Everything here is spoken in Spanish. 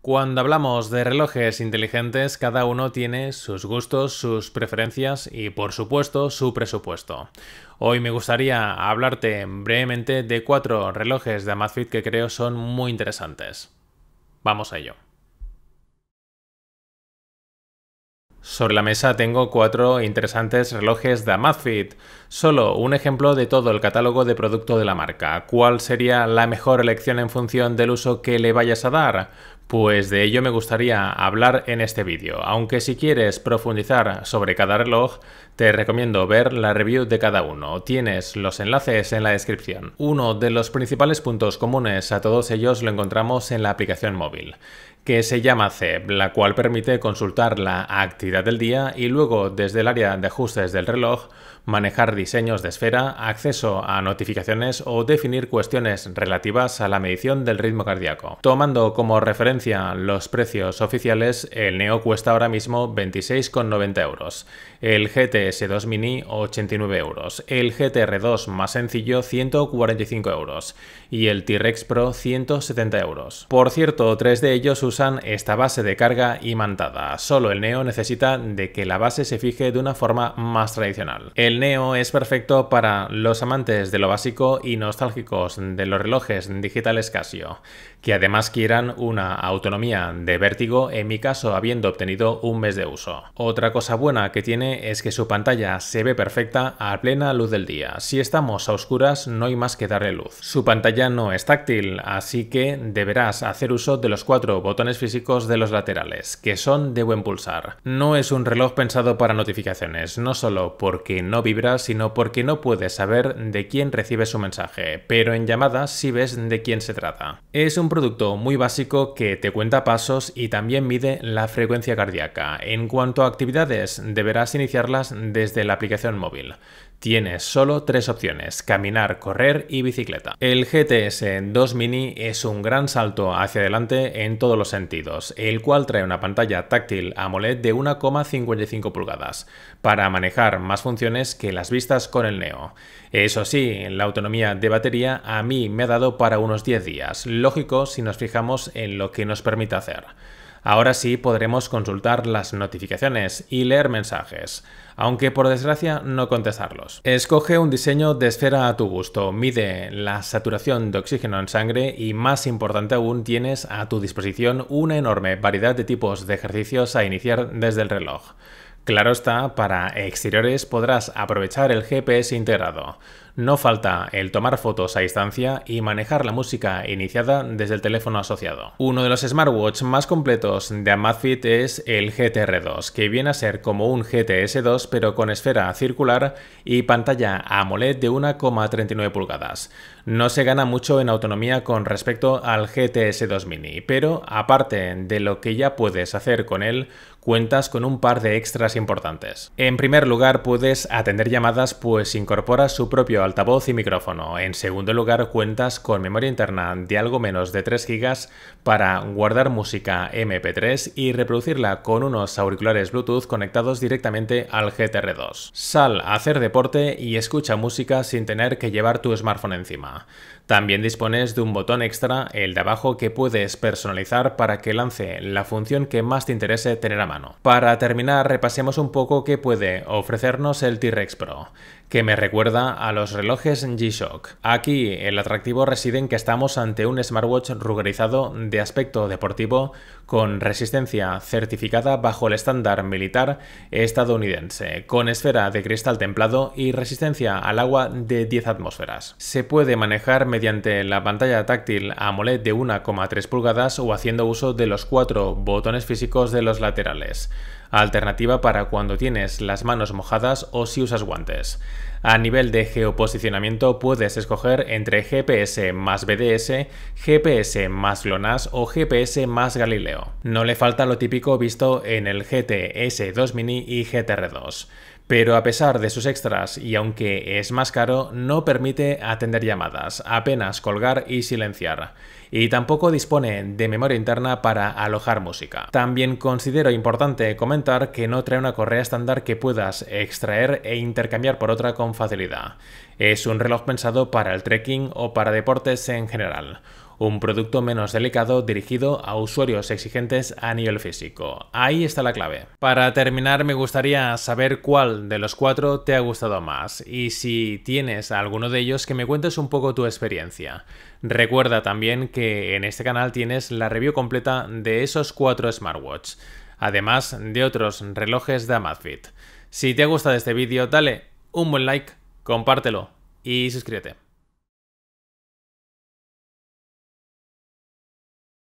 Cuando hablamos de relojes inteligentes, cada uno tiene sus gustos, sus preferencias y por supuesto su presupuesto. Hoy me gustaría hablarte brevemente de cuatro relojes de Amazfit que creo son muy interesantes. Vamos a ello. Sobre la mesa tengo cuatro interesantes relojes de Amazfit. Solo un ejemplo de todo el catálogo de producto de la marca. ¿Cuál sería la mejor elección en función del uso que le vayas a dar? Pues de ello me gustaría hablar en este vídeo, aunque si quieres profundizar sobre cada reloj, te recomiendo ver la review de cada uno. Tienes los enlaces en la descripción. Uno de los principales puntos comunes a todos ellos lo encontramos en la aplicación móvil, que se llama CEB, la cual permite consultar la actividad del día y luego desde el área de ajustes del reloj manejar diseños de esfera, acceso a notificaciones o definir cuestiones relativas a la medición del ritmo cardíaco. Tomando como referencia los precios oficiales, el Neo cuesta ahora mismo 26,90 euros, el GTS 2 Mini 89 euros, el GTR 2 más sencillo 145 euros y el T-Rex Pro 170 euros. Por cierto, tres de ellos usan esta base de carga imantada, solo el Neo necesita de que la base se fije de una forma más tradicional. El Neo es perfecto para los amantes de lo básico y nostálgicos de los relojes digitales Casio, que además quieran una autonomía de vértigo, en mi caso habiendo obtenido un mes de uso. Otra cosa buena que tiene es que su pantalla se ve perfecta a plena luz del día. Si estamos a oscuras no hay más que darle luz. Su pantalla no es táctil, así que deberás hacer uso de los cuatro botones físicos de los laterales, que son de buen pulsar. No es un reloj pensado para notificaciones, no solo porque no vibra, sino porque no puedes saber de quién recibe su mensaje, pero en llamadas sí ves de quién se trata. Es un producto muy básico que te cuenta pasos y también mide la frecuencia cardíaca. En cuanto a actividades, deberás iniciarlas desde la aplicación móvil. Tienes solo tres opciones, caminar, correr y bicicleta. El GTS 2 Mini es un gran salto hacia adelante en todos los sentidos, el cual trae una pantalla táctil AMOLED de 1,55 pulgadas, para manejar más funciones que las vistas con el Neo. Eso sí, la autonomía de batería a mí me ha dado para unos 10 días, lógico si nos fijamos en lo que nos permite hacer. Ahora sí podremos consultar las notificaciones y leer mensajes, aunque por desgracia no contestarlos. Escoge un diseño de esfera a tu gusto, mide la saturación de oxígeno en sangre y más importante aún tienes a tu disposición una enorme variedad de tipos de ejercicios a iniciar desde el reloj. Claro está, para exteriores podrás aprovechar el GPS integrado. No falta el tomar fotos a distancia y manejar la música iniciada desde el teléfono asociado. Uno de los smartwatch más completos de Amazfit es el GTR2, que viene a ser como un GTS2 pero con esfera circular y pantalla AMOLED de 1,39 pulgadas. No se gana mucho en autonomía con respecto al GTS2 Mini, pero aparte de lo que ya puedes hacer con él, cuentas con un par de extras importantes. En primer lugar, puedes atender llamadas pues incorpora su propio altavoz y micrófono. En segundo lugar, cuentas con memoria interna de algo menos de 3 GB para guardar música MP3 y reproducirla con unos auriculares Bluetooth conectados directamente al GTR2. Sal a hacer deporte y escucha música sin tener que llevar tu smartphone encima. También dispones de un botón extra, el de abajo, que puedes personalizar para que lance la función que más te interese tener a mano. Para terminar, repasemos un poco qué puede ofrecernos el T-Rex Pro que me recuerda a los relojes G-Shock. Aquí el atractivo reside en que estamos ante un smartwatch rugerizado de aspecto deportivo con resistencia certificada bajo el estándar militar estadounidense, con esfera de cristal templado y resistencia al agua de 10 atmósferas. Se puede manejar mediante mediante la pantalla táctil AMOLED de 1,3 pulgadas o haciendo uso de los cuatro botones físicos de los laterales, alternativa para cuando tienes las manos mojadas o si usas guantes. A nivel de geoposicionamiento puedes escoger entre GPS más BDS, GPS más GLONASS o GPS más Galileo. No le falta lo típico visto en el GTS2 Mini y GTR2 pero a pesar de sus extras y aunque es más caro, no permite atender llamadas, apenas colgar y silenciar, y tampoco dispone de memoria interna para alojar música. También considero importante comentar que no trae una correa estándar que puedas extraer e intercambiar por otra con facilidad. Es un reloj pensado para el trekking o para deportes en general un producto menos delicado dirigido a usuarios exigentes a nivel físico. Ahí está la clave. Para terminar, me gustaría saber cuál de los cuatro te ha gustado más y si tienes alguno de ellos, que me cuentes un poco tu experiencia. Recuerda también que en este canal tienes la review completa de esos cuatro smartwatch, además de otros relojes de Amazfit. Si te ha gustado este vídeo, dale un buen like, compártelo y suscríbete.